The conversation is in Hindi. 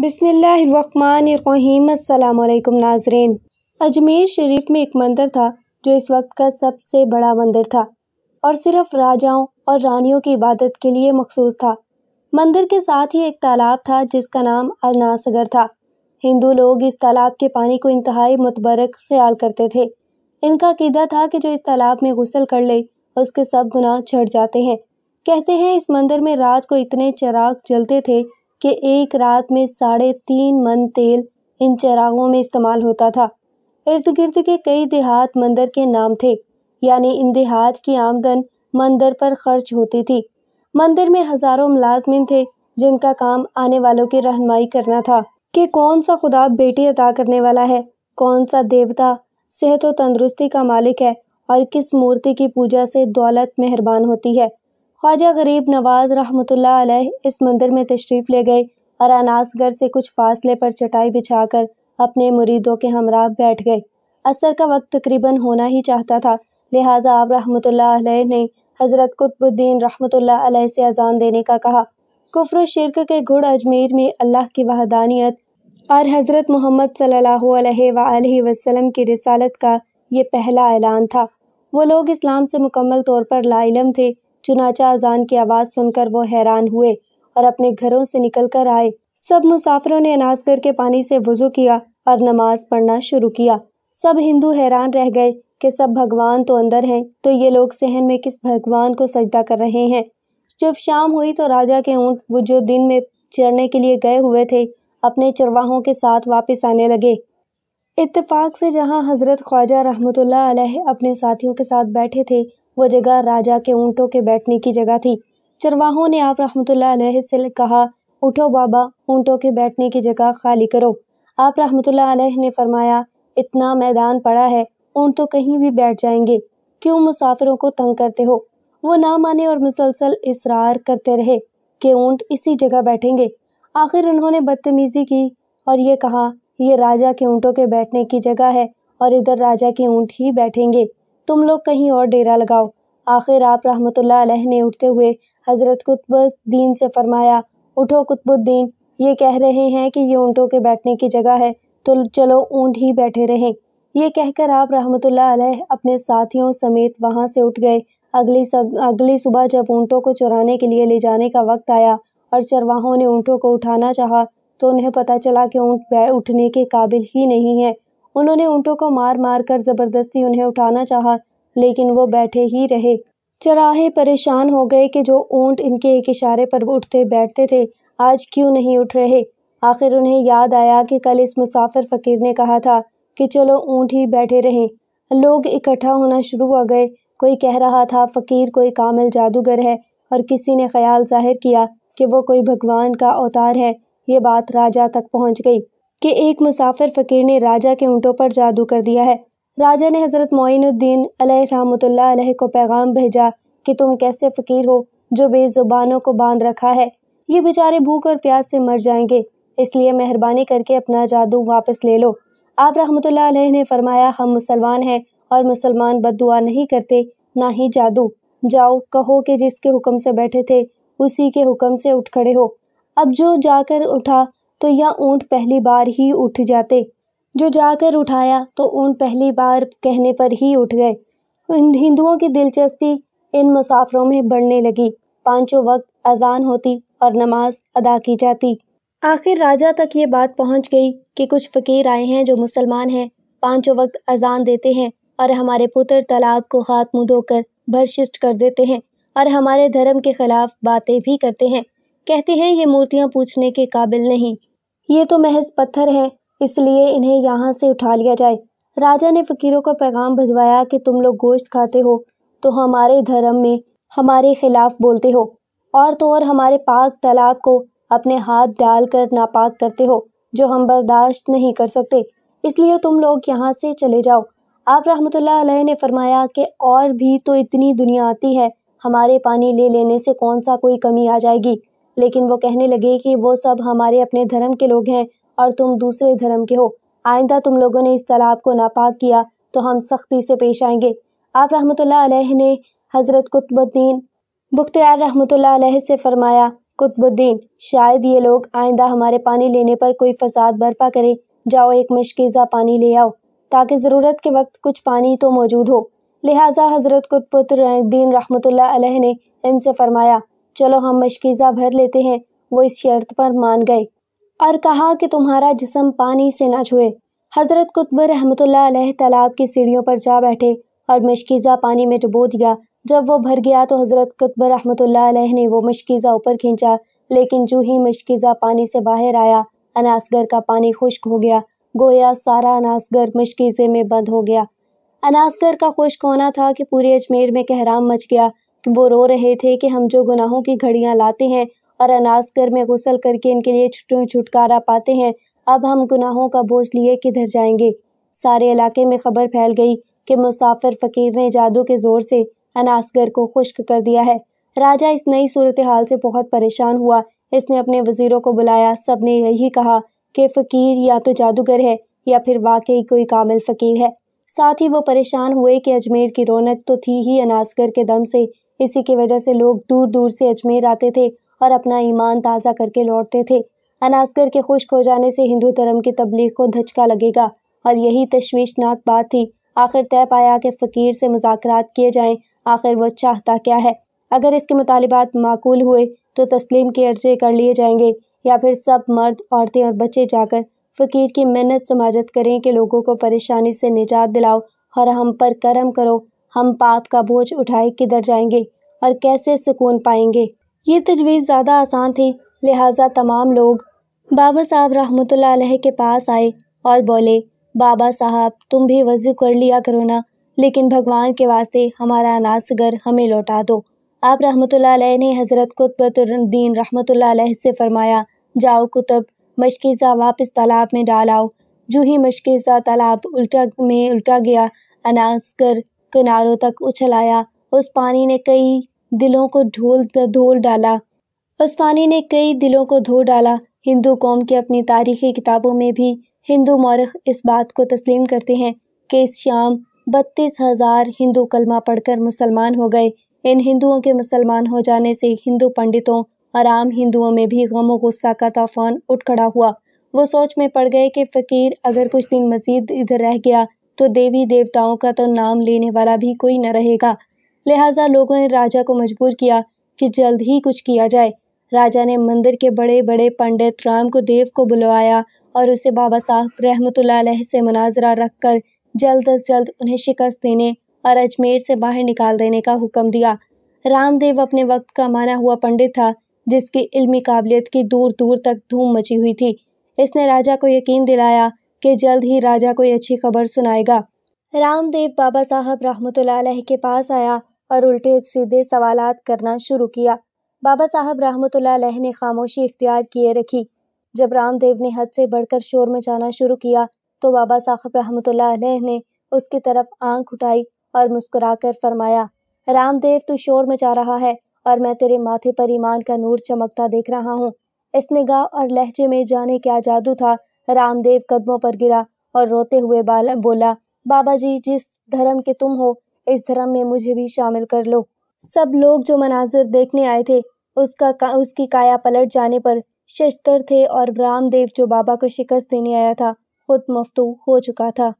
बिसमीम् नाजरीन अजमेर शरीफ में एक मंदिर था जो इस वक्त का सबसे बड़ा मंदिर था और सिर्फ राजाओं और रानियों की इबादत के लिए मखसूस था मंदिर के साथ ही एक तालाब था जिसका नाम अनासगर था हिंदू लोग इस तालाब के पानी को इंतहाई मुतबरक ख्याल करते थे इनका अकीदा था कि जो इस तालाब में गुसल कर ले उसके सब गुनाह छट जाते हैं कहते हैं इस मंदिर में रात को इतने चराग जलते थे कि एक रात में साढ़े तीन मन तेल इन चरागों में इस्तेमाल होता था इर्द गिर्द के कई देहात मंदिर के नाम थे यानी इन देहात की आमदन मंदिर पर खर्च होती थी मंदिर में हज़ारों मुलाजमिन थे जिनका काम आने वालों की रहनमाई करना था कि कौन सा खुदा बेटी अदा करने वाला है कौन सा देवता सेहत और तंदरुस्ती का मालिक है और किस मूर्ति की पूजा से दौलत मेहरबान होती है ख्वाजा गरीब नवाज रहमत इस मंदिर में तशरीफ़ ले गए और अनासगढ़ से कुछ फासले पर चटाई बिछाकर अपने मुरीदों के हमरा बैठ गए असर का वक्त तकरीबन होना ही चाहता था लिहाजा आप रहमत ने हज़रत कुतबुद्दीन रहमत से अजान देने का कहा कुफर शिरक के घुड़ अजमेर में अल्लाह की वहदानियत और हज़रत मोहम्मद सल्लल्लाहु की रसालत का ये पहला ऐलान था वो लोग इस्लाम से मुकम्मल तौर पर लाइलम थे चुनाचा अजान की आवाज़ सुनकर वो हैरान हुए और अपने घरों से निकल कर आए सब मुसाफिरों ने अनाज करके पानी से वजू किया और नमाज पढ़ना शुरू किया सब हिंदू हैरान रह गए कि सब भगवान तो अंदर हैं तो ये लोग सहन में किस भगवान को सजदा कर रहे हैं जब शाम हुई तो राजा के ऊँट वो जो दिन में चढ़ने के लिए गए हुए थे अपने चरवाहों के साथ वापस आने लगे इत्तेफाक से जहां हज़रत ख्वाजा रहमतुल्लाह अलैह अपने साथियों के साथ बैठे थे वो जगह राजा के ऊँटों के बैठने की जगह थी चरवाहों ने आप रहमत से कहा उठो बाबा ऊँटों के बैठने की जगह खाली करो आप रहमत ने फरमाया इतना मैदान पड़ा है ऊँट तो कहीं भी बैठ जाएंगे क्यों मुसाफिरों को तंग करते हो वो ना माने और मुसलसल इसरार करते रहे कि ऊँट इसी जगह बैठेंगे आखिर उन्होंने बदतमीज़ी की और ये कहा यह राजा के ऊँटों के बैठने की जगह है और इधर राजा के ऊँट ही बैठेंगे तुम लोग कहीं और डेरा लगाओ आखिर आप रहमत ने उठते हुए हज़रत कुतुबुद्दीन से फरमाया उठो कुतुबुद्दीन ये कह रहे हैं कि ये ऊँटों के बैठने की जगह है तो चलो ऊँट ही बैठे रहें ये कहकर आप रहमत अपने साथियों समेत वहाँ से उठ गए अगली अगली सुबह जब ऊँटों को चुराने के लिए ले जाने का वक्त आया और चरवाहों ने ऊँटों को उठाना चाहा तो उन्हें पता चला कि ऊँट उठने के काबिल ही नहीं है उन्होंने ऊँटों को मार मार कर ज़बरदस्ती उन्हें उठाना चाहा लेकिन वो बैठे ही रहे चराहे परेशान हो गए कि जो ऊँट इनके एक इशारे पर उठते बैठते थे आज क्यों नहीं उठ रहे आखिर उन्हें याद आया कि कल इस मुसाफिर फ़कीर ने कहा था कि चलो ऊँट ही बैठे रहें लोग इकट्ठा होना शुरू हो गए कोई कह रहा था फ़कीर कोई कामिल जादूगर है और किसी ने ख्याल जाहिर किया कि वो कोई भगवान का अवतार है ये बात राजा तक पहुंच गई कि एक मुसाफिर फ़कीर ने राजा के ऊँटों पर जादू कर दिया है राजा ने हज़रत मोइनुद्दीन रहमतुल्लाह अलैह को पैगाम भेजा कि तुम कैसे फ़कीर हो जो बेज़ुबानों को बांध रखा है ये बेचारे भूख और प्यास से मर जाएंगे इसलिए मेहरबानी करके अपना जादू वापस ले लो आप रहमतुल्लाह अलैह ने फरमाया हम मुसलमान हैं और मुसलमान दुआ नहीं करते ना ही जादू जाओ कहो कि जिसके हुक्म से बैठे थे उसी के हुक्म से उठ खड़े हो अब जो जाकर उठा तो यह ऊंट पहली बार ही उठ जाते जो जाकर उठाया तो ऊँट पहली बार कहने पर ही उठ गए हिंदुओं की दिलचस्पी इन मुसाफरों में बढ़ने लगी पांचों वक्त अजान होती और नमाज अदा की जाती आखिर राजा तक ये बात पहुंच गई कि कुछ फ़कीर आए हैं जो मुसलमान हैं पांचों वक्त अजान देते हैं और हमारे पुत्र तालाब को हाथ मुँह धोकर भरशिष्ट कर देते हैं और हमारे धर्म के ख़िलाफ़ बातें भी करते हैं कहते हैं ये मूर्तियाँ पूछने के काबिल नहीं ये तो महज पत्थर है इसलिए इन्हें यहाँ से उठा लिया जाए राजा ने फ़कीरों को पैगाम भिजवाया कि तुम लोग गोश्त खाते हो तो हमारे धर्म में हमारे खिलाफ बोलते हो और तो और हमारे पाक तालाब को अपने हाथ डालकर नापाक करते हो जो हम बर्दाश्त नहीं कर सकते इसलिए तुम लोग यहाँ से चले जाओ आप रहमतुल्लाह अलैह ने फरमाया कि और भी तो इतनी दुनिया आती है हमारे पानी ले लेने से कौन सा कोई कमी आ जाएगी लेकिन वो कहने लगे कि वो सब हमारे अपने धर्म के लोग हैं और तुम दूसरे धर्म के हो आइंदा तुम लोगों ने इस तालाब को नापाक किया तो हम सख्ती से पेश आएंगे आप रहमत ने हज़रत कुतुबुद्दीन बुख्तियार रहमत से फरमाया कुतुबुद्दीन शायद ये लोग आइंदा हमारे पानी लेने पर कोई फसाद बर्पा करे जाओ एक मशकेज़ा पानी ले आओ ताकि ज़रूरत के वक्त कुछ पानी तो मौजूद हो लिहाजा हज़रत कुतुबुद्दीन रहमत ने इनसे फरमाया चलो हम मशकीज़ा भर लेते हैं वो इस शर्त पर मान गए और कहा कि तुम्हारा जिसम पानी से ना छुए हज़रत कुतब रहमत तालाब की सीढ़ियों पर जा बैठे और मशकीज़ा पानी में डुबो दिया जब वो भर गया तो हज़रत कुतब रहमत ने वो मशकीज़ा ऊपर खींचा लेकिन जो ही मशकीज़ा पानी से बाहर आया अनासगर का पानी खुश्क हो गया गोया सारा अनासगर मशकीज़े में बंद हो गया अनासगर का खुश्क होना था कि पूरे अजमेर में कहराम मच गया वो रो रहे थे कि हम जो गुनाहों की घड़ियां लाते हैं और अनासगर में गुसल करके इनके लिए छुटकारा पाते हैं अब हम गुनाहों का बोझ लिए किधर जाएंगे सारे इलाके में खबर फैल गई कि मुसाफिर फ़कीर ने जादू के ज़ोर से अनासगर को खुश्क कर दिया है राजा इस नई सूरत हाल से बहुत परेशान हुआ इसने अपने वज़ीरों को बुलाया सब ने यही कहा कि फ़कीर या तो जादूगर है या फिर वाकई कोई कामिल फ़कीर है साथ ही वो परेशान हुए कि अजमेर की रौनक तो थी ही अनासगर के दम से इसी की वजह से लोग दूर दूर से अजमेर आते थे और अपना ईमान ताज़ा करके लौटते थे अनासगर के खुश्क हो जाने से हिंदू धर्म की तबलीग को धचका लगेगा और यही तश्वीशनाक बात थी आखिर तय पाया कि फ़कीर से मुजात किए जाएं आखिर वो चाहता क्या है अगर इसके मुतालबात माकूल हुए तो तस्लीम के अर्जे कर लिए जाएंगे या फिर सब मर्द औरतें और बच्चे जाकर फ़कीर की मेहनत समाजत करें कि लोगों को परेशानी से निजात दिलाओ और हम पर करम करो हम पाप का बोझ उठाए किधर जाएंगे और कैसे सुकून पाएंगे ये तजवीज़ ज़्यादा आसान थी लिहाजा तमाम लोग बाबा साहब रहमत के पास आए और बोले बाबा साहब तुम भी वजू कर लिया करो ना लेकिन भगवान के वास्ते हमारा अनासगर हमें लौटा दो आप रहमत ने हज़रत कुतबीन रहमत से फ़रमाया जाओ कुतुब मशकीज़ा वापस तालाब में डाल आओ जूही मशकीज़ा तालाब उल्टा में उल्टा गया अनासगर किनारों तक उछलाया उस पानी ने कई दिलों को ढोल धोल डाला उस पानी ने कई दिलों को धो डाला हिंदू कौम की अपनी तारीखी किताबों में भी हिंदू मौरख इस बात को तस्लीम करते हैं कि इस शाम बत्तीस हज़ार हिंदू कलमा पढ़कर मुसलमान हो गए इन हिंदुओं के मुसलमान हो जाने से हिंदू पंडितों और आम हिंदुओं में भी गम गुस्सा का तूफान उठ खड़ा हुआ वो सोच में पड़ गए कि फ़कीर अगर कुछ दिन मज़ीद इधर रह गया तो देवी देवताओं का तो नाम लेने वाला भी कोई न रहेगा लिहाजा लोगों ने राजा को मजबूर किया कि जल्द ही कुछ किया जाए राजा ने मंदिर के बड़े बड़े पंडित राम को देव को बुलवाया और उसे बाबा साहब रहमत से मुनाजरा रख कर जल्द अज जल्द उन्हें शिकस्त देने और अजमेर से बाहर निकाल देने का हुक्म दिया रामदेव अपने वक्त का माना हुआ पंडित था जिसकी इल्मी काबिलियत की दूर दूर तक धूम मची हुई थी इसने राजा को यकीन दिलाया कि जल्द ही राजा कोई अच्छी खबर सुनाएगा रामदेव बाबा साहब रहमत के पास आया और उल्टे सीधे सवाल करना शुरू किया बाबा साहब रहमत ने खामोशी इख्तियार किए रखी जब रामदेव ने हद से बढ़कर शोर मचाना शुरू किया तो बाबा साहब रहमत ने उसकी तरफ आंख उठाई और मुस्कुराकर फरमाया रामदेव तू शोर मचा रहा है और मैं तेरे माथे पर ईमान का नूर चमकता देख रहा हूँ इस निगाह और लहजे में जाने क्या जादू था रामदेव कदमों पर गिरा और रोते हुए बाल बोला बाबा जी जिस धर्म के तुम हो इस धर्म में मुझे भी शामिल कर लो सब लोग जो मनाजिर देखने आए थे उसका का, उसकी काया पलट जाने पर शस्त्र थे और रामदेव जो बाबा को शिकस्त देने आया था खुद मफतू हो चुका था